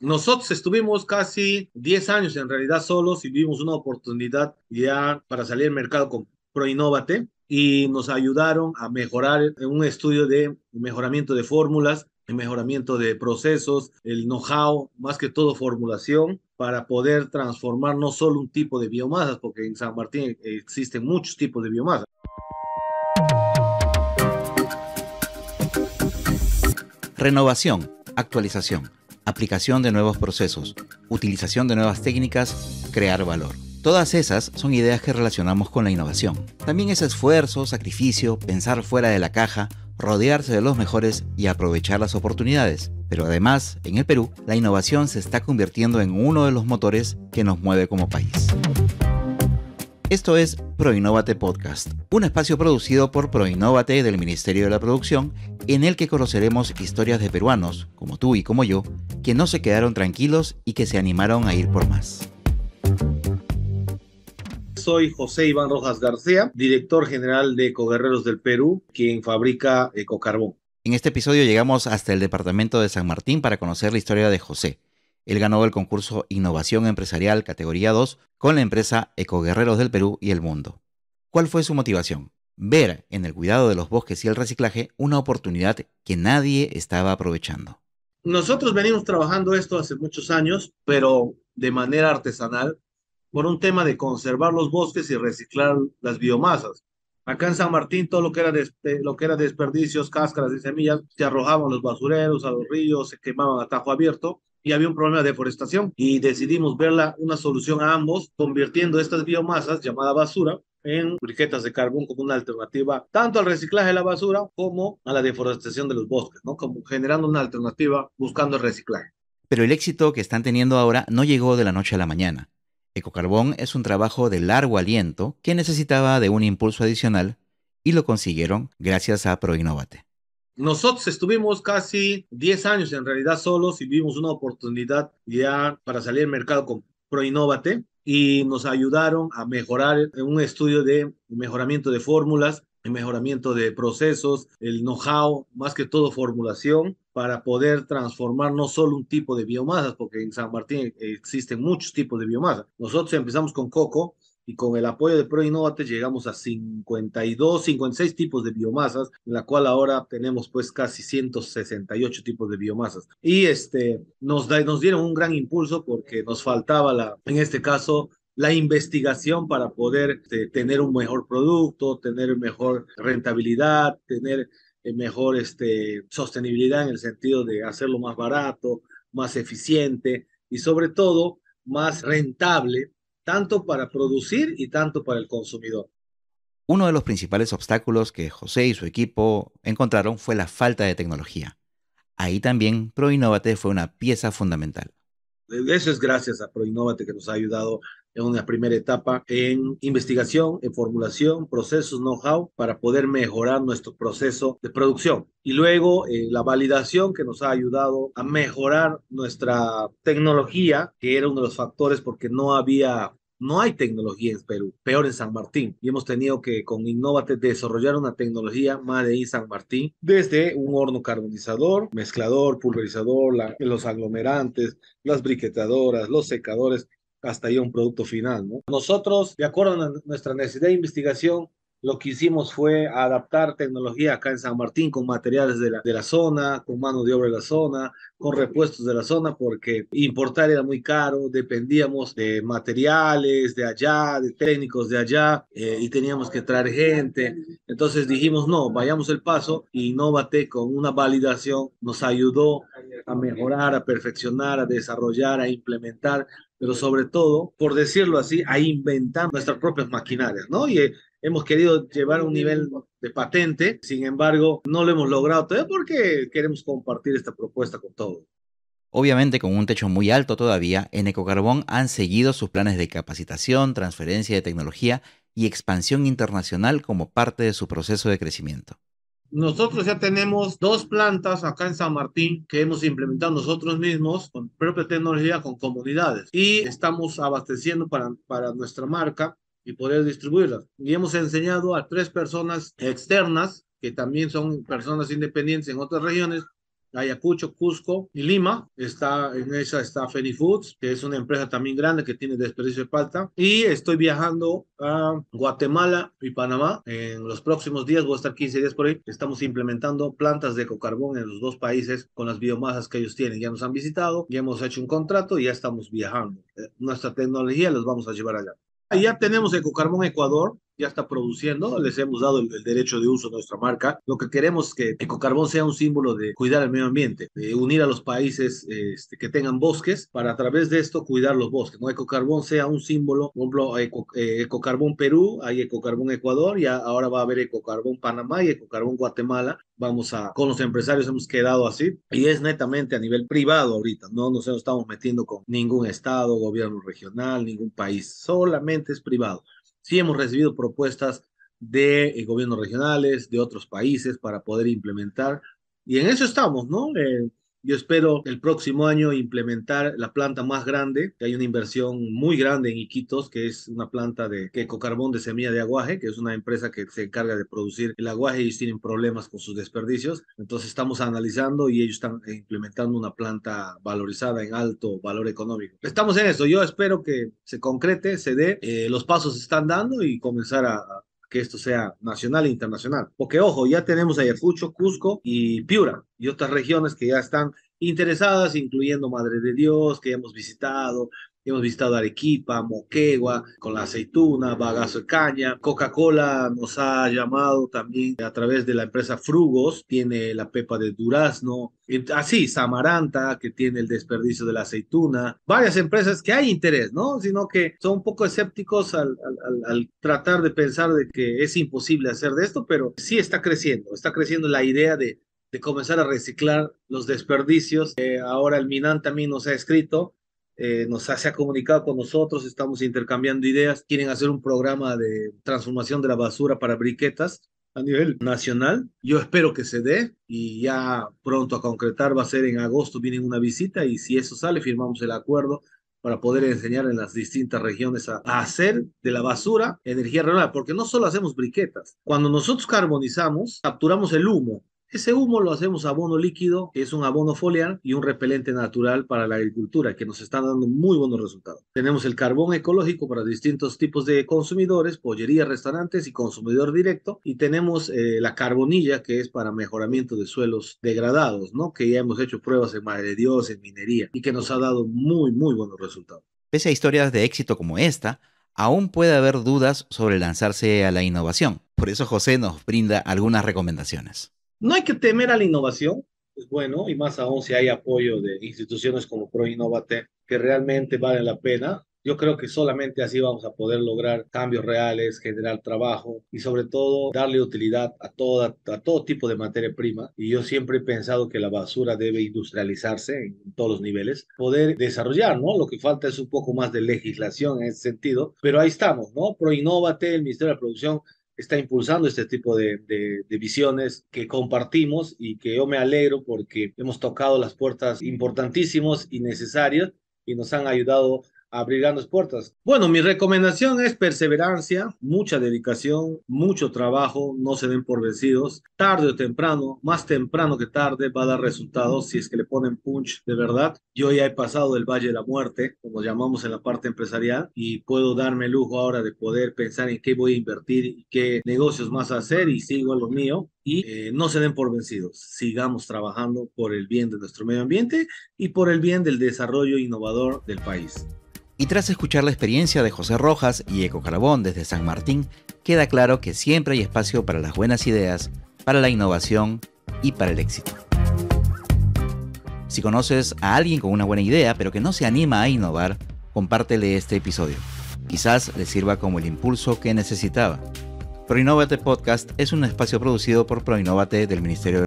Nosotros estuvimos casi 10 años en realidad solos y vimos una oportunidad ya para salir al mercado con ProInnovate y nos ayudaron a mejorar en un estudio de mejoramiento de fórmulas, el mejoramiento de procesos, el know-how, más que todo formulación, para poder transformar no solo un tipo de biomasas, porque en San Martín existen muchos tipos de biomasas. Renovación, actualización aplicación de nuevos procesos, utilización de nuevas técnicas, crear valor. Todas esas son ideas que relacionamos con la innovación. También es esfuerzo, sacrificio, pensar fuera de la caja, rodearse de los mejores y aprovechar las oportunidades. Pero además, en el Perú, la innovación se está convirtiendo en uno de los motores que nos mueve como país. Esto es Proinnovate Podcast, un espacio producido por Proinnovate del Ministerio de la Producción, en el que conoceremos historias de peruanos, como tú y como yo, que no se quedaron tranquilos y que se animaron a ir por más. Soy José Iván Rojas García, director general de Ecoguerreros del Perú, quien fabrica Ecocarbón. En este episodio llegamos hasta el departamento de San Martín para conocer la historia de José, él ganó el concurso Innovación Empresarial categoría 2 con la empresa Ecoguerreros del Perú y el Mundo. ¿Cuál fue su motivación? Ver en el cuidado de los bosques y el reciclaje una oportunidad que nadie estaba aprovechando. Nosotros venimos trabajando esto hace muchos años, pero de manera artesanal, por un tema de conservar los bosques y reciclar las biomasas. Acá en San Martín, todo lo que era, eh, desperdicios, cáscaras y semillas, se arrojaban los basureros, a los ríos, se quemaban a tajo abierto y había un problema de deforestación y decidimos verla una solución a ambos, convirtiendo estas biomasas llamada basura en briquetas de carbón como una alternativa tanto al reciclaje de la basura como a la deforestación de los bosques, ¿no? Como generando una alternativa buscando el reciclaje. Pero el éxito que están teniendo ahora no llegó de la noche a la mañana. Ecocarbón es un trabajo de largo aliento que necesitaba de un impulso adicional y lo consiguieron gracias a Proinnovate. Nosotros estuvimos casi 10 años en realidad solos y vimos una oportunidad ya para salir al mercado con ProInnovate y nos ayudaron a mejorar en un estudio de mejoramiento de fórmulas, el mejoramiento de procesos, el know-how, más que todo formulación, para poder transformar no solo un tipo de biomasa, porque en San Martín existen muchos tipos de biomasa. Nosotros empezamos con coco, y con el apoyo de ProInnovate llegamos a 52, 56 tipos de biomasas, en la cual ahora tenemos pues casi 168 tipos de biomasas. Y este, nos, nos dieron un gran impulso porque nos faltaba, la, en este caso, la investigación para poder este, tener un mejor producto, tener mejor rentabilidad, tener eh, mejor este, sostenibilidad en el sentido de hacerlo más barato, más eficiente y sobre todo más rentable tanto para producir y tanto para el consumidor. Uno de los principales obstáculos que José y su equipo encontraron fue la falta de tecnología. Ahí también ProInnovate fue una pieza fundamental. Eso es gracias a ProInnovate que nos ha ayudado en una primera etapa en investigación, en formulación, procesos, know-how, para poder mejorar nuestro proceso de producción. Y luego eh, la validación que nos ha ayudado a mejorar nuestra tecnología, que era uno de los factores porque no había no hay tecnología en Perú, peor en San Martín. Y hemos tenido que con Innovate desarrollar una tecnología Made in San Martín desde un horno carbonizador, mezclador, pulverizador, los aglomerantes, las briquetadoras, los secadores hasta ahí un producto final. Nosotros, de acuerdo a nuestra necesidad de investigación, lo que hicimos fue adaptar tecnología acá en San Martín con materiales de la, zona, con mano de obra de la zona, con repuestos de la zona, porque importar era muy caro, dependíamos de materiales de allá, de técnicos de allá, eh, y teníamos que traer gente. Entonces dijimos, no, vayamos el paso y Novate con una validación nos ayudó a mejorar, a perfeccionar, a desarrollar, a implementar pero sobre todo, por decirlo así, a inventar nuestras propias maquinarias, ¿no? hemos querido llevar un nivel de patente, sin embargo, no lo hemos logrado todavía porque queremos compartir esta propuesta con todos. Obviamente con un techo muy alto todavía, en Ecocarbón han seguido sus planes de capacitación, transferencia de tecnología y expansión internacional como parte de su proceso de crecimiento. Nosotros ya tenemos dos plantas acá en San Martín que hemos implementado nosotros mismos con propia tecnología, con comunidades y estamos abasteciendo para, para nuestra marca y poder distribuirlas. Y hemos enseñado a tres personas externas, que también son personas independientes en otras regiones, Ayacucho, Cusco y Lima. Está en esa está Ferry Foods, que es una empresa también grande que tiene desperdicio de palta. Y estoy viajando a Guatemala y Panamá. En los próximos días, voy a estar 15 días por ahí. Estamos implementando plantas de cocarbón en los dos países con las biomasas que ellos tienen. Ya nos han visitado, ya hemos hecho un contrato y ya estamos viajando. Eh, nuestra tecnología los vamos a llevar allá ya tenemos Ecocarbón Ecuador, ya está produciendo, les hemos dado el, derecho de uso a nuestra marca. Lo que queremos es que Ecocarbón sea un símbolo de cuidar el medio ambiente, de unir a los países este, que tengan bosques para a través de esto cuidar los bosques. ¿no? Ecocarbón sea un símbolo, por ejemplo, Eco, eh, Ecocarbón Perú, hay Ecocarbón Ecuador y ahora va a haber Ecocarbón Panamá y Ecocarbón Guatemala. Vamos a, con los empresarios hemos quedado así y es netamente a nivel privado ahorita, no nos estamos metiendo con ningún estado, gobierno regional, ningún país, solamente es privado. Sí hemos recibido propuestas de eh, gobiernos regionales, de otros países para poder implementar. Y en eso estamos, ¿no? Eh, yo espero el próximo año implementar la planta más grande, que hay una inversión muy grande en Iquitos, que es una planta de ecocarbón de semilla de aguaje, que es una empresa que se encarga de producir el aguaje y tienen problemas con sus desperdicios. Entonces estamos analizando y ellos están eh, implementando una planta valorizada en alto valor económico. Estamos en eso. Yo espero que se concrete, se dé. Eh, los pasos se están dando y comenzar a, que esto sea nacional e internacional. Porque ojo, ya tenemos Ayacucho, Cusco y Piura y otras regiones que ya están interesadas, incluyendo Madre de Dios, que hemos visitado, Hemos visitado Arequipa, Moquegua, con la aceituna, bagazo de caña. Coca-Cola nos ha llamado también a través de la empresa Frugos, tiene la pepa de durazno. Eh, así, Samaranta, que tiene el desperdicio de la aceituna. Varias empresas que hay interés, ¿no? Sino que son un poco escépticos al, al, tratar de pensar de que es imposible hacer de esto, pero sí está creciendo. Está creciendo la idea de, de comenzar a reciclar los desperdicios. ahora el Minan también nos ha escrito eh, nos ha, se ha comunicado con nosotros, estamos intercambiando ideas, quieren hacer un programa de transformación de la basura para briquetas a nivel nacional. Yo espero que se dé y ya pronto a concretar va a ser en agosto, vienen una visita y si eso sale firmamos el acuerdo para poder enseñar en las distintas regiones a, a, hacer de la basura energía renovable, porque no solo hacemos briquetas, cuando nosotros carbonizamos, capturamos el humo ese humo lo hacemos abono líquido, que es un abono foliar y un repelente natural para la agricultura, que nos está dando muy buenos resultados. Tenemos el carbón ecológico para distintos tipos de consumidores, pollería, restaurantes y consumidor directo. Y tenemos eh, la carbonilla, que es para mejoramiento de suelos degradados, ¿no? que ya hemos hecho pruebas en Madre de Dios, en minería, y que nos ha dado muy, muy buenos resultados. Pese a historias de éxito como esta, aún puede haber dudas sobre lanzarse a la innovación. Por eso José nos brinda algunas recomendaciones. No hay que temer a la innovación, es bueno, y más aún si hay apoyo de instituciones como ProInnovate, que realmente valen la pena. Yo creo que solamente así vamos a poder lograr cambios reales, generar trabajo y sobre todo darle utilidad a, toda, a todo tipo de materia prima. Y yo siempre he pensado que la basura debe industrializarse en todos los niveles, poder desarrollar, ¿no? Lo que falta es un poco más de legislación en ese sentido, pero ahí estamos, ¿no? Proinnovate, el Ministerio de la Producción está impulsando este tipo de, visiones que compartimos y que yo me alegro porque hemos tocado las puertas importantísimas y necesarias y nos han ayudado abrirán las puertas. Bueno, mi recomendación es perseverancia, mucha dedicación, mucho trabajo, no se den por vencidos. Tarde o temprano, más temprano que tarde, va a dar resultados si es que le ponen punch de verdad. Yo ya he pasado del Valle de la Muerte, como llamamos en la parte empresarial, y puedo darme el lujo ahora de poder pensar en qué voy a invertir y qué negocios más hacer y sigo a lo mío y eh, no se den por vencidos. Sigamos trabajando por el bien de nuestro medio ambiente y por el bien del desarrollo innovador del país. Y tras escuchar la experiencia de José Rojas y Eco Carabón desde San Martín, queda claro que siempre hay espacio para las buenas ideas, para la innovación y para el éxito. Si conoces a alguien con una buena idea pero que no se anima a innovar, compártele este episodio. Quizás le sirva como el impulso que necesitaba. Proinnovate Podcast es un espacio producido por Proinnovate del Ministerio de